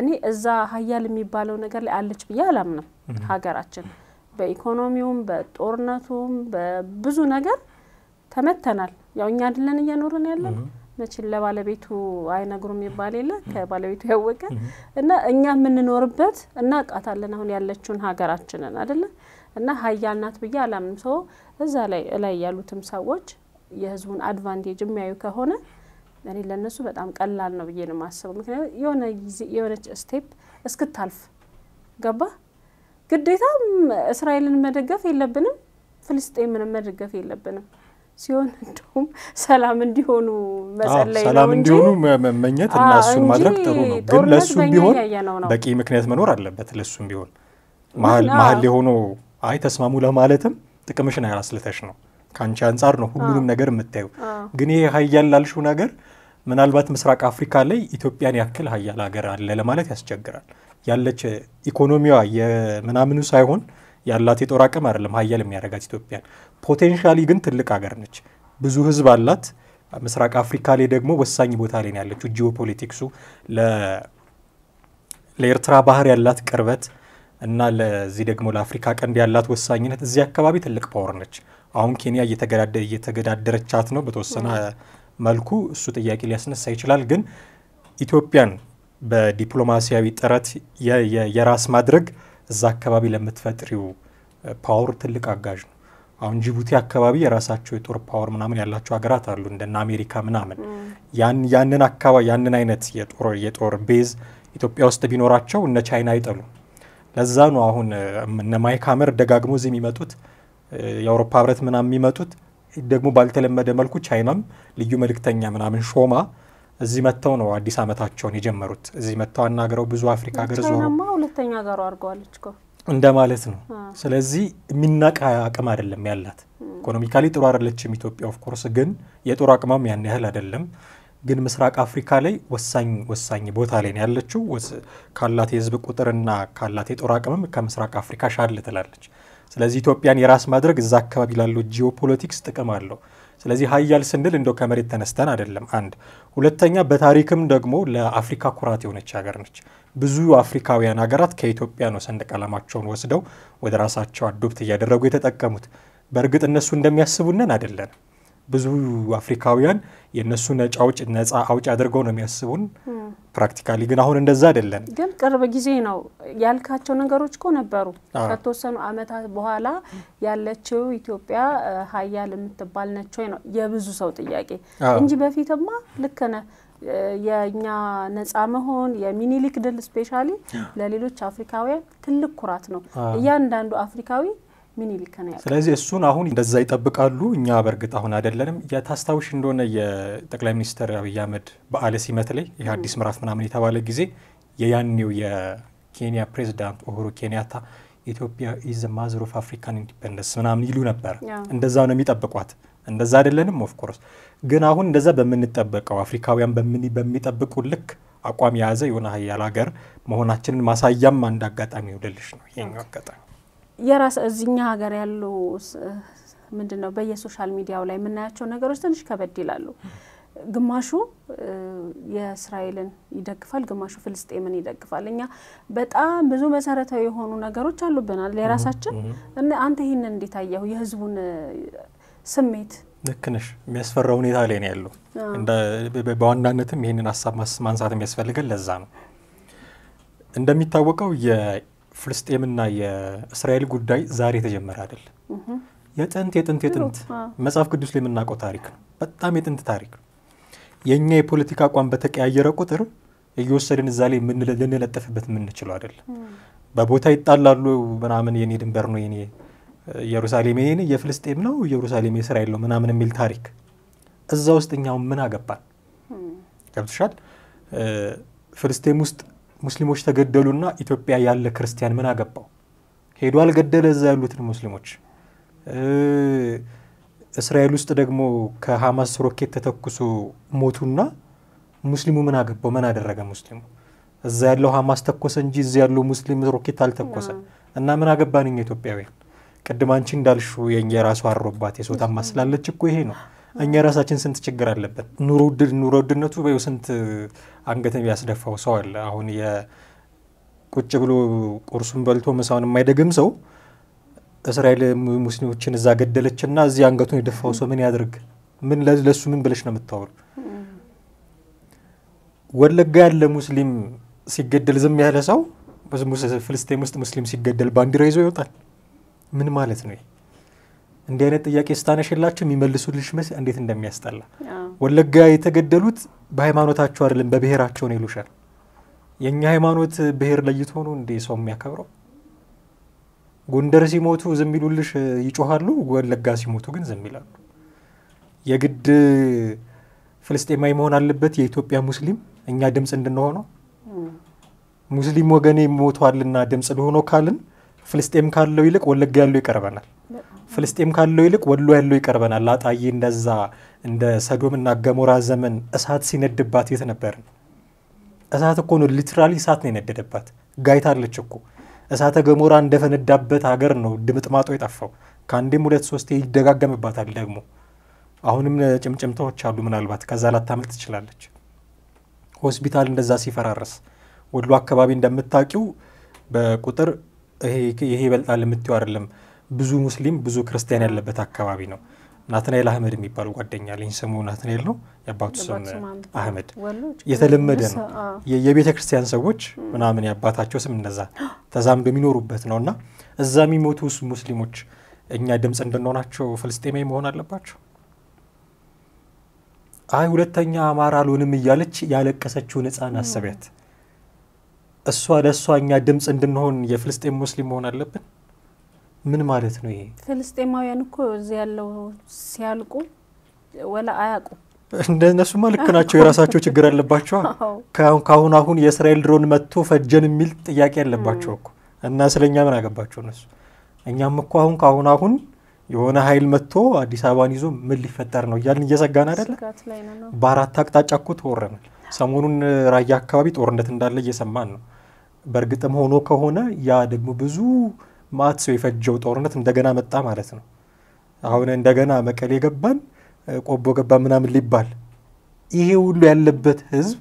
[SPEAKER 2] እኔ እዛ ሀያል የሚባለው ነገር ላይ አለች ብዬ አላምንም። ሀገራችን በኢኮኖሚውም በጦርነቱም በብዙ ነገር ተመተናል። ያው እኛ አይደለን እየኖርን ያለን መቼም ለባለቤቱ አይነግሩም ይባል የለ ከባለቤቱ ያወቀ እና እኛ የምንኖርበት እናውቃታለን አሁን ያለችውን ሀገራችንን አይደለ እና ሀያል ናት ብዬ አላምንም። ሰው እዛ ላይ እላይ ያሉትም ሰዎች የህዝቡን አድቫንቴጅ የሚያዩ ከሆነ እኔ ለእነሱ በጣም ቀላል ነው ብዬ ነው የማስበው። ምክንያቱም የሆነ ጊዜ የሆነች ስቴፕ እስክታልፍ ገባ ግዴታ እስራኤልን መደገፍ የለብንም፣ ፍልስጤምንም መደገፍ የለብንም። ሲሆን እንዲሁም ሰላም እንዲሆኑ መጸለይ ሰላም እንዲሆኑ
[SPEAKER 1] መመኘት እና እሱን ማድረግ ጥሩ ነው። ግን ለእሱም ቢሆን በቂ ምክንያት መኖር አለበት። ለእሱም ቢሆን መሀል የሆነው አይ ተስማሙ ለማለትም ጥቅምሽን ያላስልተሽ ነው። ከአንቺ አንጻር ነው ሁሉንም ነገር የምታዩ። ግን ይሄ ሀያል ላልሽው ነገር ምናልባት ምስራቅ አፍሪካ ላይ ኢትዮጵያን ያክል ሀያል ሀገር አለ ለማለት ያስቸግራል። ያለች ኢኮኖሚዋ የምናምኑ ሳይሆን ያላት የጦር አቅም አይደለም ሀያል የሚያደርጋት ኢትዮጵያን። ፖቴንሻሊ ግን ትልቅ ሀገር ነች፣ ብዙ ህዝብ አላት። ምስራቅ አፍሪካ ላይ ደግሞ ወሳኝ ቦታ ላይ ያለችው። ጂኦፖለቲክሱ ለኤርትራ ባህር ያላት ቅርበት እና ለዚህ ደግሞ ለአፍሪካ ቀንድ ያላት ወሳኝነት እዚህ አካባቢ ትልቅ ፓወር ነች። አሁን ኬንያ እየተገዳደረቻት ነው በተወሰነ መልኩ እሱ ጥያቄ ሊያስነሳ ይችላል። ግን ኢትዮጵያን በዲፕሎማሲያዊ ጥረት የራስ ማድረግ እዛ አካባቢ ለምትፈጥሪው ፓወር ትልቅ አጋዥ ነው። አሁን ጅቡቲ አካባቢ የራሳቸው የጦር ፓወር ምናምን ያላቸው ሀገራት አሉ እንደ አሜሪካ ምናምን። ያንን አካባቢ ያንን አይነት የጦር የጦር ቤዝ ኢትዮጵያ ውስጥ ቢኖራቸው እነ ቻይና አይጠሉ። ለዛ ነው አሁን እነ ማይክ ሀመር ደጋግሞ እዚህ የሚመጡት የአውሮፓ ህብረት ምናምን የሚመጡት ደግሞ ባልተለመደ መልኩ ቻይናም ልዩ መልእክተኛ ምናምን ሾማ እዚህ መጥተው ነው አዲስ አመታቸውን የጀመሩት። እዚህ መጥተው አናገረው ብዙ አፍሪካ ሀገር ዞሮ
[SPEAKER 2] ሁለተኛ ጋሩ አድርገዋለች እኮ
[SPEAKER 1] እንደ ማለት ነው። ስለዚህ የሚናቅ አቅም አይደለም ያላት። ኢኮኖሚካሊ ጥሩ አይደለችም ኢትዮጵያ። ኦፍኮርስ ግን የጦር አቅማም ያን ያህል አይደለም። ግን ምስራቅ አፍሪካ ላይ ወሳኝ ወሳኝ ቦታ ላይ ነው ያለችው። ካላት የህዝብ ቁጥርና ካላት የጦር አቅምም ከምስራቅ አፍሪካ ሻል ትላለች። ስለዚህ ኢትዮጵያን የራስ ማድረግ እዛ አካባቢ ላለው ጂኦፖለቲክስ ጥቅም አለው። ስለዚህ ሀያል ስንል እንደው ከመሬት ተነስተን አይደለም። አንድ ሁለተኛ፣ በታሪክም ደግሞ ለአፍሪካ ኩራት የሆነች ሀገር ነች። ብዙ አፍሪካውያን ሀገራት ከኢትዮጵያ ነው ሰንደቅ ዓላማቸውን ወስደው ወደ ራሳቸው አዶፕት እያደረጉ የተጠቀሙት። በእርግጥ እነሱ እንደሚያስቡነን አይደለንም። ብዙ አፍሪካውያን የእነሱ ነጫ አውጭ ነጻ አውጭ አድርገው ነው የሚያስቡን። ፕራክቲካሊ ግን አሁን እንደዛ አይደለም።
[SPEAKER 2] ግን ቅርብ ጊዜ ነው ያልካቸው ነገሮች እኮ ነበሩ። ከተወሰኑ አመታት በኋላ ያለችው ኢትዮጵያ ሀያል የምትባል ነች ወይ ነው የብዙ ሰው ጥያቄ እንጂ በፊትማ ልክ ነህ የእኛ ነጻ መሆን የሚኒሊክ ድል ስፔሻሊ ለሌሎች አፍሪካውያን ትልቅ ኩራት ነው። እያንዳንዱ አፍሪካዊ ምኒልክ ነው።
[SPEAKER 1] ስለዚህ እሱን አሁን እንደዛ ይጠብቃሉ። እኛ በእርግጥ አሁን አይደለንም። የታስታውሽ እንደሆነ የጠቅላይ ሚኒስትር አብይ አህመድ በዓለ ሲመት ላይ ይህ አዲስ ምዕራፍ ምናምን የተባለ ጊዜ የያኔው የኬንያ ፕሬዚዳንት ኡሁሩ ኬንያታ ኢትዮጵያ ኢዝ ማዘር ኦፍ አፍሪካን ኢንዲፐንደንስ ምናምን ይሉ ነበር። እንደዛ ነው የሚጠብቋት። እንደዛ አይደለንም። ኦፍኮርስ ግን አሁን እንደዛ በምንጠበቀው አፍሪካውያን በሚጠብቁ ልክ አቋም የያዘ የሆነ ሀያል ሀገር መሆናችንን ማሳያም አንድ አጋጣሚ ይውልልሽ ነው ይሄኛው አጋጣሚ
[SPEAKER 2] የራስ እዚኛ ሀገር ያሉ ምንድን ነው በየሶሻል ሚዲያው ላይ የምናያቸው ነገሮች ትንሽ ከበድ ይላሉ። ግማሹ የእስራኤልን ይደግፋል፣ ግማሹ ፍልስጤምን ይደግፋል። እኛ በጣም ብዙ መሰረታዊ የሆኑ ነገሮች አሉብናል የራሳችን። አንተ ይህንን እንዴት አየሁ? የህዝቡን ስሜት
[SPEAKER 1] ልክ ነሽ። የሚያስፈራ ሁኔታ ላይ ነው ያለው። በዋናነትም ይህንን ሀሳብ ማንሳት የሚያስፈልገን ለዛ ነው። እንደሚታወቀው የፍልስጤምና የእስራኤል ጉዳይ ዛሬ የተጀመረ አይደል። የጥንት የጥንት የጥንት መጽሐፍ ቅዱስ ላይ የምናውቀው ታሪክ ነው። በጣም የጥንት ታሪክ ነው። የእኛ የፖለቲካ አቋም በተቀያየረ ቁጥር እየወሰድን እዛ ላይ ልንለጠፍበት የምንችለው አይደለም። በቦታ ይጣላሉ ምናምን የኔ ድንበር ነው የኔ ኢየሩሳሌም የኔ የፍልስጤም ነው ኢየሩሳሌም የእስራኤል ነው ምናምን የሚል ታሪክ እዛ ውስጥ እኛው ምን አገባን? ገብቶሻል? ፍልስጤም ውስጥ ሙስሊሞች ተገደሉና ኢትዮጵያ ያለ ክርስቲያን ምን አገባው? ሄዶ አልገደለ እዛ ያሉትን ሙስሊሞች። እስራኤል ውስጥ ደግሞ ከሐማስ ሮኬት ተተኩሶ ሞቱና ሙስሊሙ ምን አገባው? ምን አደረገ ሙስሊሙ? እዛ ያለው ሐማስ ተኮሰ እንጂ እዚ ያለው ሙስሊም ሮኬት አልተኮሰ እና ምን አገባን እኛ ኢትዮጵያውያን? ቅድም አንቺ የእኛ ራሱ አሮባት የሶታ ስላለች እኮ ይሄ ነው። እኛ የራሳችን ስንት ችግር አለብን። ኑሮ ውድነቱ በይው ስንት አንገትን ያስደፋው ሰው አለ። አሁን ቁጭ ብሎ ቁርሱን በልቶ ምሳውን የማይደግም ሰው እስራኤል ሙስሊሞችን እዛ ገደለች እና እዚህ አንገቱን የደፋው ሰው ምን ያድርግ? ምን ለሱ ምን ብለሽ ነው የምታወሩ? ወለጋ ያለ ሙስሊም ሲገደል ዝም ያለ ሰው ፍልስጤም ውስጥ ሙስሊም ሲገደል ባንዲራ ይዞ ይወጣል። ምን ማለት ነው? እንዲህ አይነት ጥያቄ ስታነሽላቸው የሚመልሱልሽ መስ እንዴት እንደሚያስጠላ። ወለጋ የተገደሉት በሃይማኖታቸው አይደለም በብሔራቸው ነው ይሉሻል። የእኛ ሃይማኖት ብሔር ለይቶ ነው እንዴ ሰው የሚያከብረው? ጎንደር ሲሞቱ ዝም ይሉልሽ ይጮሃሉ፣ ወለጋ ሲሞቱ ግን ዝም ይላሉ። የግድ ፍልስጤማዊ መሆን አለበት የኢትዮጵያ ሙስሊም እኛ ድምፅ እንድንሆነው ሙስሊም ወገኔ ሞቷልና ድምፅ ልሆኖ ካልን ፍልስጤም ካለው ይልቅ ወለጋ ያለው ይቀርበናል። ፍልስጤም ካለው ይልቅ ወሎ ያለው ይቀርበናል። አጣዬ እንደዛ እንደ ሰዶምና ገሞራ ዘመን እሳት ሲነድባት የት ነበር? እሳት እኮ ነው፣ ሊትራሊ እሳት ነው የነደደባት። ጋይታለች እኮ እሳተ ገሞራ እንደፈነዳበት ሀገር ነው ድምጥማጦ የጠፋው። ከአንዴም ሁለት ሶስት ይደጋገምባታል። ደግሞ አሁንም ጭምጭምታዎች አሉ። ምናልባት ከዛ ላታመልጥ ትችላለች። ሆስፒታል እንደዛ ሲፈራረስ ወሎ አካባቢ እንደምታውቂው በቁጥር ይሄ ይበልጣል የምትይው አይደለም። ብዙ ሙስሊም ብዙ ክርስቲያን ያለበት አካባቢ ነው። ናትናኤል አህመድ የሚባለው ጓደኛ አለኝ። ስሙ ናትናኤል ነው፣ የአባቱ ስም አህመድ። የተለመደ ነው። የቤተ ክርስቲያን ሰዎች ምናምን የአባታቸው ስም እነዛ ተዛምዶ የሚኖሩበት ነው እና እዛ የሚሞቱ ሙስሊሞች እኛ ድምፅ እንድንሆናቸው ፍልስጤማዊ መሆን አለባቸው። አይ ሁለተኛ አማራ አልሆንም እያለች ያለቀሰችውን ሕፃን አስቢያት። እሷ ለእሷ እኛ ድምፅ እንድንሆን የፍልስጤም ሙስሊም መሆን አለብን። ምን ማለት ነው ይሄ?
[SPEAKER 2] ፍልስጤማውያን እኮ እዚህ ያለው ሲያልቁ ወላ አያውቁም።
[SPEAKER 1] እንደነሱማ ልክ ናቸው። የራሳቸው ችግር ያለባቸው ከአሁን አሁን የእስራኤል ድሮን መጥቶ ፈጀን የሚል ጥያቄ ያለባቸው እኮ እና ስለኛ ምን አገባቸው እነሱ? እኛም እኮ አሁን ከአሁን አሁን የሆነ ኃይል መጥቶ አዲስ አበባን ይዞ ምን ሊፈጠር ነው እያልን እየሰጋን አይደለ? በአራት አቅጣጫ እኮ ተወረናል። ሰሞኑን ራያ አካባቢ ጦርነት እንዳለ እየሰማን ነው። በእርግጥም ሆኖ ከሆነ ያ ደግሞ ብዙ ማትሶ የፈጀው ጦርነት እንደገና መጣ ማለት ነው። አሁን እንደገና መቀሌ ገባን፣ ቆቦ ገባ ምናምን ሊባል ይሄ ሁሉ ያለበት ህዝብ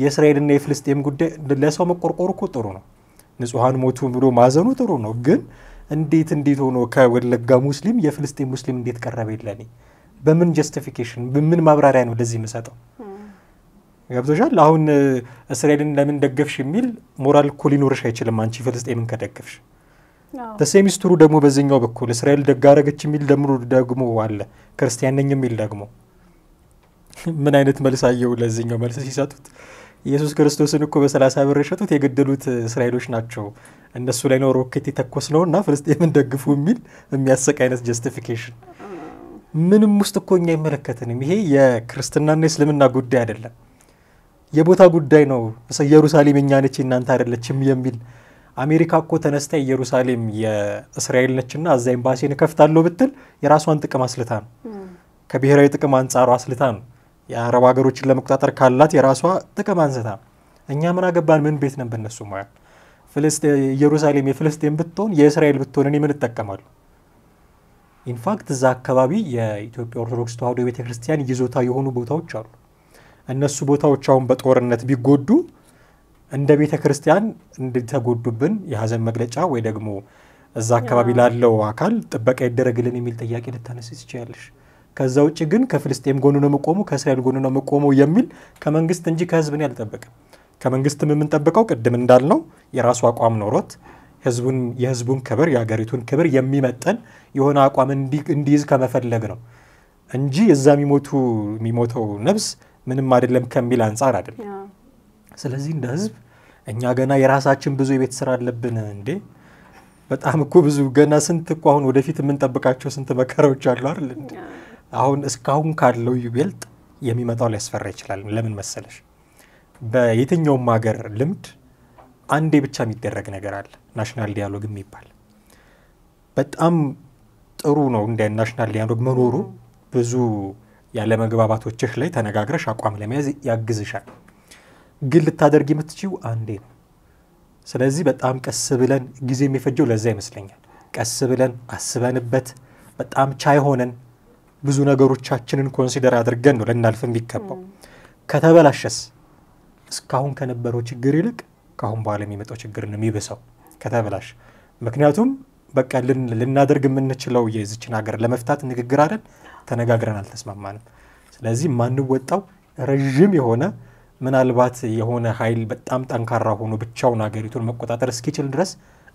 [SPEAKER 1] የእስራኤልና የፍልስጤም ጉዳይ ለሰው መቆርቆር እኮ ጥሩ ነው። ንጹሐን ሞቱ ብሎ ማዘኑ ጥሩ ነው። ግን እንዴት እንዴት ሆኖ ከወለጋ ሙስሊም የፍልስጤም ሙስሊም እንዴት ቀረበ? የለኔ በምን ጀስቲፊኬሽን በምን ማብራሪያ ነው ለዚህ የምሰጠው? ገብቶሻል? አሁን እስራኤልን ለምን ደገፍሽ የሚል ሞራል እኮ ሊኖርሽ አይችልም አንቺ ፍልስጤምን ከደገፍሽ ተሴሚስትሩ ደግሞ በዚህኛው በኩል እስራኤል ደጋረገች የሚል ደምሮ ደግሞ አለ። ክርስቲያን ነኝ የሚል ደግሞ <laughs> ምን አይነት መልስ አየው? ለዚኛው መልስ ሲሰጡት ኢየሱስ ክርስቶስን እኮ በሰላሳ ብር የሸጡት የገደሉት እስራኤሎች ናቸው፣ እነሱ ላይ ነው ሮኬት የተኮስ ነው እና ፍልስጤምን ደግፉ የሚል የሚያሰቅ አይነት ጀስቲፊኬሽን ምንም ውስጥ እኮ እኛ አይመለከትንም። ይሄ የክርስትናና የእስልምና ጉዳይ አይደለም፣ የቦታ ጉዳይ ነው። ኢየሩሳሌም እኛ ነች እናንተ አይደለችም የሚል አሜሪካ እኮ ተነስታ ኢየሩሳሌም የእስራኤል ነችና እዛ ኤምባሲ እከፍታለሁ ብትል የራሷን ጥቅም አስልታ ነው። ከብሔራዊ ጥቅም አንጻሩ አስልታ ነው። የአረብ ሀገሮችን ለመቆጣጠር ካላት የራሷ ጥቅም አንስታ ነው። እኛ ምን አገባን? ምን ቤት ነን በነሱ ሙያ? ኢየሩሳሌም የፍልስጤን ብትሆን የእስራኤል ብትሆን እኔ ምን እጠቀማለሁ? ኢንፋክት እዛ አካባቢ የኢትዮጵያ ኦርቶዶክስ ተዋህዶ ቤተክርስቲያን ይዞታ የሆኑ ቦታዎች አሉ። እነሱ ቦታዎች አሁን በጦርነት ቢጎዱ እንደ ቤተ ክርስቲያን እንድተጎዱብን የሀዘን መግለጫ ወይ ደግሞ እዛ አካባቢ ላለው አካል ጥበቃ ይደረግልን የሚል ጥያቄ ልታነስ ትችያለሽ። ከዛ ውጭ ግን ከፍልስጤም ጎኑ ነው መቆሙ፣ ከእስራኤል ጎኑ ነው መቆሙ የሚል ከመንግስት እንጂ ከህዝብ ነው ከመንግስት ከመንግስትም የምንጠብቀው ቅድም እንዳልነው የራሱ አቋም ኖሮት ህዝቡን የህዝቡን ክብር የሀገሪቱን ክብር የሚመጠን የሆነ አቋም እንዲይዝ ከመፈለግ ነው እንጂ እዛ የሚሞቱ የሚሞተው ነብስ ምንም አይደለም ከሚል አንጻር አይደለም። ስለዚህ እንደ ህዝብ እኛ ገና የራሳችን ብዙ የቤት ስራ አለብን እንዴ በጣም እኮ ብዙ ገና ስንት እኮ አሁን ወደፊት የምንጠብቃቸው ስንት መከራዎች አሉ አይደል እንዴ አሁን እስካሁን ካለው ይበልጥ የሚመጣው ሊያስፈራ ይችላል ለምን መሰለሽ በየትኛውም ሀገር ልምድ አንዴ ብቻ የሚደረግ ነገር አለ ናሽናል ዲያሎግ የሚባል በጣም ጥሩ ነው እንደ ናሽናል ዲያሎግ መኖሩ ብዙ ያለመግባባቶችህ ላይ ተነጋግረሽ አቋም ለመያዝ ያግዝሻል ግን ልታደርግ የምትችው አንዴ ነው። ስለዚህ በጣም ቀስ ብለን ጊዜ የሚፈጀው ለዛ ይመስለኛል። ቀስ ብለን አስበንበት በጣም ቻይ ሆነን ብዙ ነገሮቻችንን ኮንሲደር አድርገን ነው ልናልፍ የሚገባው። ከተበላሸስ እስካሁን ከነበረው ችግር ይልቅ ከአሁን በኋላ የሚመጣው ችግር ነው የሚብሰው ከተበላሽ። ምክንያቱም በቃ ልናደርግ የምንችለው የዝችን ሀገር ለመፍታት ንግግር አለን ተነጋግረን አልተስማማንም። ስለዚህ ማንወጣው ረዥም የሆነ ምናልባት የሆነ ኃይል በጣም ጠንካራ ሆኖ ብቻውን ሀገሪቱን መቆጣጠር እስኪችል ድረስ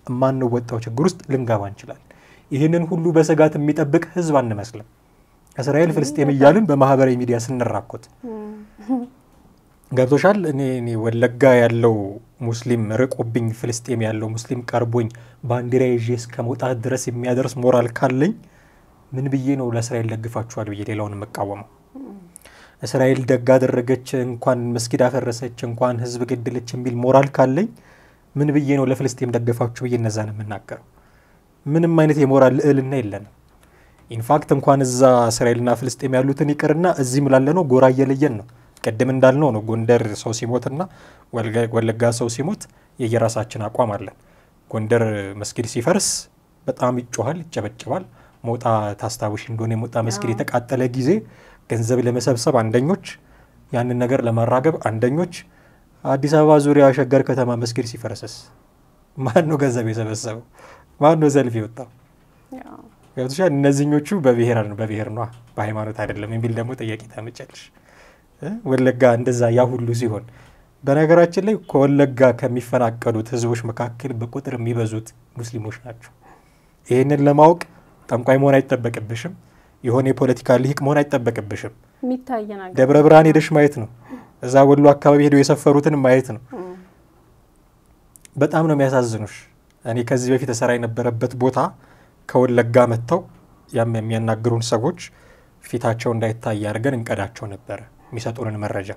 [SPEAKER 1] የማንወጣው ችግር ውስጥ ልንገባ እንችላል። ይህንን ሁሉ በስጋት የሚጠብቅ ህዝብ አንመስልም። እስራኤል ፍልስጤም እያልን በማህበራዊ ሚዲያ ስንራኮት
[SPEAKER 2] <laughs>
[SPEAKER 1] ገብቶሻል። እኔ ወለጋ ያለው ሙስሊም ርቆብኝ፣ ፍልስጤም ያለው ሙስሊም ቀርቦኝ፣ ባንዲራ ይዤ እስከ መውጣት ድረስ የሚያደርስ ሞራል ካለኝ ምን ብዬ ነው ለእስራኤል ደግፋችኋል ብዬ ሌላውን የምቃወመው? <laughs> እስራኤል ደግ አደረገች፣ እንኳን መስጊድ አፈረሰች፣ እንኳን ህዝብ ገደለች የሚል ሞራል ካለኝ ምን ብዬ ነው ለፍልስጤም ደገፋችሁ ብዬ እነዛ ነው የምናገረው። ምንም አይነት የሞራል ልዕልና የለንም። ኢንፋክት እንኳን እዛ እስራኤልና ፍልስጤም ያሉትን ይቅርና እዚህም ነው ጎራ እየለየን ነው። ቅድም እንዳልነው ነው ጎንደር ሰው ሲሞትና ወለጋ ሰው ሲሞት የየራሳችን አቋም አለን። ጎንደር መስጊድ ሲፈርስ በጣም ይጮኋል፣ ይጨበጭባል። ሞጣ ታስታውሽ እንደሆነ የሞጣ መስጊድ የተቃጠለ ጊዜ ገንዘብ ለመሰብሰብ አንደኞች፣ ያንን ነገር ለማራገብ አንደኞች። አዲስ አበባ ዙሪያ ሸገር ከተማ መስጊድ ሲፈረሰስ ማን ነው ገንዘብ የሰበሰበው? ማን ነው ሰልፍ የወጣው? ገብቶሻል? እነዚህኞቹ በብሔር ነው በብሔር ነ በሃይማኖት አይደለም የሚል ደግሞ ጥያቄ ታመጫለሽ። ወለጋ እንደዛ ያ ሁሉ ሲሆን በነገራችን ላይ ከወለጋ ከሚፈናቀሉት ህዝቦች መካከል በቁጥር የሚበዙት ሙስሊሞች ናቸው። ይህንን ለማወቅ ጠንቋይ መሆን አይጠበቅብሽም። የሆነ የፖለቲካ ልሂቅ መሆን አይጠበቅብሽም። ደብረ ብርሃን ሄደሽ ማየት ነው። እዛ ወሎ አካባቢ ሄደው የሰፈሩትን ማየት ነው። በጣም ነው የሚያሳዝኑሽ። እኔ ከዚህ በፊት እሰራ የነበረበት ቦታ ከወለጋ መጥተው ያም የሚያናግሩን ሰዎች ፊታቸው እንዳይታይ አድርገን እንቀዳቸው ነበረ። የሚሰጡንን መረጃ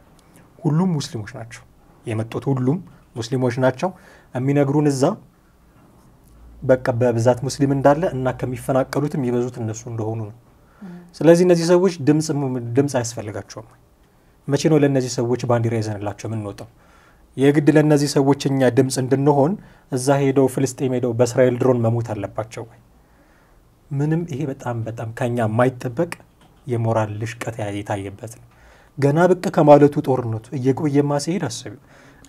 [SPEAKER 1] ሁሉም ሙስሊሞች ናቸው የመጡት፣ ሁሉም ሙስሊሞች ናቸው የሚነግሩን እዛ በቃ በብዛት ሙስሊም እንዳለ እና ከሚፈናቀሉትም የሚበዙት እነሱ እንደሆኑ ነው። ስለዚህ እነዚህ ሰዎች ድምፅ አያስፈልጋቸውም። መቼ ነው ለእነዚህ ሰዎች ባንዲራ ይዘንላቸው የምንወጣው? የግድ ለእነዚህ ሰዎች እኛ ድምፅ እንድንሆን እዛ ሄደው ፍልስጤም ሄደው በእስራኤል ድሮን መሞት አለባቸው ወይ? ምንም ይሄ በጣም በጣም ከኛ የማይጠበቅ የሞራል ልሽቀት የታየበት ነው። ገና ብቅ ከማለቱ ጦርነቱ እየቆየማ ሲሄድ አስቢ፣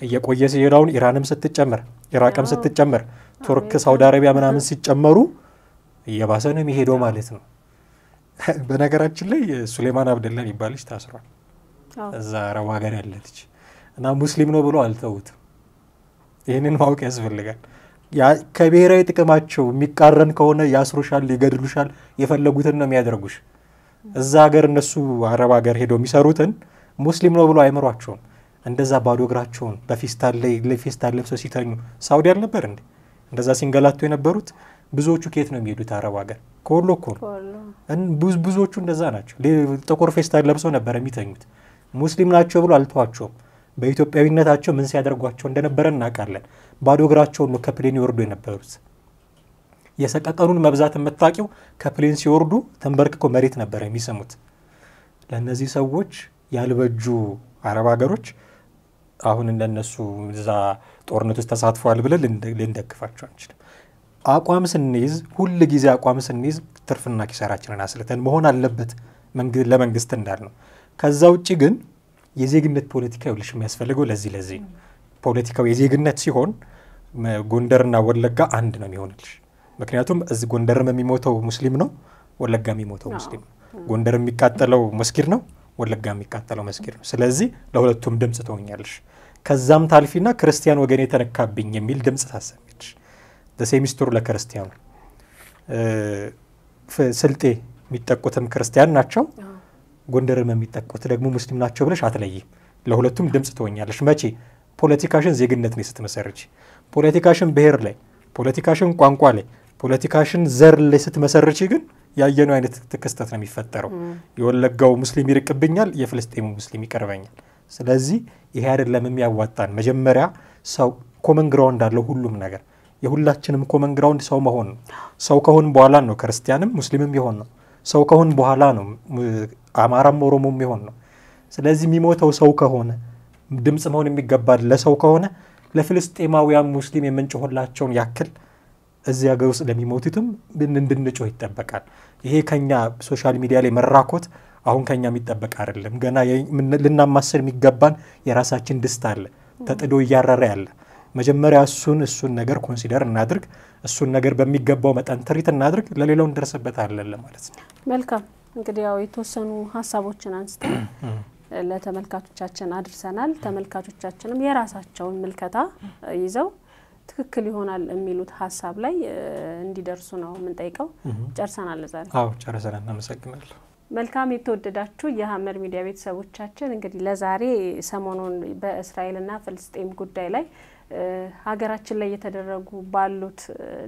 [SPEAKER 1] እየቆየ ሲሄድ አሁን ኢራንም ስትጨምር፣ ኢራቅም ስትጨምር፣ ቱርክ፣ ሳውዲ አረቢያ ምናምን ሲጨመሩ እየባሰ ነው የሚሄደው ማለት ነው። <laughs> በነገራችን ላይ ሱሌማን አብደላ የሚባል ልጅ ታስሯል። እዛ አረብ ሀገር ያለ ልጅ እና ሙስሊም ነው ብሎ አልተውትም። ይህንን ማወቅ ያስፈልጋል። ከብሔራዊ ጥቅማቸው የሚቃረን ከሆነ ያስሩሻል፣ ይገድሉሻል፣ የፈለጉትን ነው የሚያደርጉሽ። እዛ ሀገር እነሱ አረብ ሀገር ሄደው የሚሰሩትን ሙስሊም ነው ብሎ አይምሯቸውም። እንደዛ ባዶ እግራቸውን በፌስታል ላይ ፌስታል ለብሰው ሲተኙ ሳውዲ አልነበር እንዴ እንደዛ ሲንገላቱ የነበሩት? ብዙዎቹ ከየት ነው የሚሄዱት? አረብ ሀገር ከወሎ እኮ ነው። ብዙዎቹ እንደዛ ናቸው። ጥቁር ፌስታን ለብሰው ነበር የሚተኙት። ሙስሊም ናቸው ብሎ አልተዋቸውም። በኢትዮጵያዊነታቸው ምን ሲያደርጓቸው እንደነበረ እናውቃለን። ባዶ እግራቸውን ነው ከፕሌን ይወርዱ የነበሩት። የሰቀቀኑን መብዛት የምታውቂው ከፕሌን ሲወርዱ ተንበርክኮ መሬት ነበር የሚስሙት። ለእነዚህ ሰዎች ያልበጁ አረብ ሀገሮች አሁን እንደነሱ እዛ ጦርነት ውስጥ ተሳትፈዋል ብለን ልንደግፋቸው አንችልም። አቋም ስንይዝ ሁል ጊዜ አቋም ስንይዝ ትርፍና ኪሳራችንን አስልተን መሆን አለበት ለመንግስት እንዳል ነው። ከዛ ውጭ ግን የዜግነት ፖለቲካ ይኸውልሽ የሚያስፈልገው ለዚህ ለዚህ ነው። ፖለቲካው የዜግነት ሲሆን ጎንደርና ወለጋ አንድ ነው የሚሆንልሽ። ምክንያቱም እዚህ ጎንደርም የሚሞተው ሙስሊም ነው፣ ወለጋ የሚሞተው ሙስሊም ነው። ጎንደር የሚቃጠለው መስጊድ ነው፣ ወለጋ የሚቃጠለው መስጊድ ነው። ስለዚህ ለሁለቱም ድምፅ ትሆኛለሽ። ከዛም ታልፊና ክርስቲያን ወገን የተነካብኝ የሚል ድምፅ ታሰሚያለሽ። ዘሴሚስቱር ለክርስቲያኑ ስልጤ የሚጠቁትም ክርስቲያን ናቸው፣ ጎንደርም የሚጠቁት ደግሞ ሙስሊም ናቸው ብለሽ አትለይም። ለሁለቱም ድምፅ ትሆኛለሽ። መቼ ፖለቲካሽን ዜግነት ነው ስትመሰርች፣ ፖለቲካሽን ብሔር ላይ፣ ፖለቲካሽን ቋንቋ ላይ፣ ፖለቲካሽን ዘር ላይ ስትመሰርች ግን ያየነው አይነት ክስተት ነው የሚፈጠረው። የወለጋው ሙስሊም ይርቅብኛል፣ የፍልስጤሙ ሙስሊም ይቀርበኛል። ስለዚህ ይሄ አይደለም የሚያዋጣን። መጀመሪያ ሰው ኮመን ግራውንድ አለው ሁሉም ነገር የሁላችንም እኮ መንግራውንድ ሰው መሆን ነው። ሰው ከሆን በኋላ ነው ክርስቲያንም ሙስሊምም የሆን ነው። ሰው ከሆን በኋላ ነው አማራም ኦሮሞም የሆን ነው። ስለዚህ የሚሞተው ሰው ከሆነ ድምፅ መሆን የሚገባል ለሰው ከሆነ ለፍልስጤማውያን ሙስሊም የምንጭሆላቸውን ያክል እዚህ ሀገር ውስጥ ለሚሞቱትም እንድንጮህ ይጠበቃል። ይሄ ከኛ ሶሻል ሚዲያ ላይ መራኮት አሁን ከኛ የሚጠበቅ አይደለም። ገና ልናማስል የሚገባን የራሳችን ድስት አለ ተጥዶ እያረረ ያለ መጀመሪያ እሱን እሱን ነገር ኮንሲደር እናድርግ፣ እሱን ነገር በሚገባው መጠን ትሪት እናድርግ፣ ለሌላው እንደርስበታለን ማለት ነው።
[SPEAKER 2] መልካም እንግዲህ ያው የተወሰኑ ሀሳቦችን አንስተን <clears throat> ለተመልካቾቻችን አድርሰናል። ተመልካቾቻችንም የራሳቸውን ምልከታ ይዘው ትክክል ይሆናል የሚሉት ሀሳብ ላይ እንዲደርሱ ነው የምንጠይቀው። ጨርሰናል። ዛሬ አዎ
[SPEAKER 1] ጨርሰናል። እናመሰግናለሁ።
[SPEAKER 2] መልካም የተወደዳችሁ የሀመር ሚዲያ ቤተሰቦቻችን እንግዲህ ለዛሬ ሰሞኑን በእስራኤልና ፍልስጤም ጉዳይ ላይ ሀገራችን ላይ እየተደረጉ ባሉት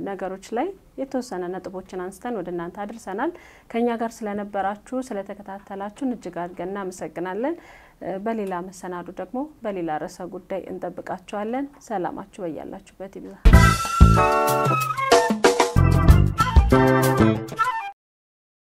[SPEAKER 2] ነገሮች ላይ የተወሰነ ነጥቦችን አንስተን ወደ እናንተ አድርሰናል። ከእኛ ጋር ስለነበራችሁ ስለተከታተላችሁን እጅግ አድርገን እናመሰግናለን። በሌላ መሰናዱ ደግሞ በሌላ ርዕሰ ጉዳይ እንጠብቃችኋለን። ሰላማችሁ በያላችሁበት ይብዛ።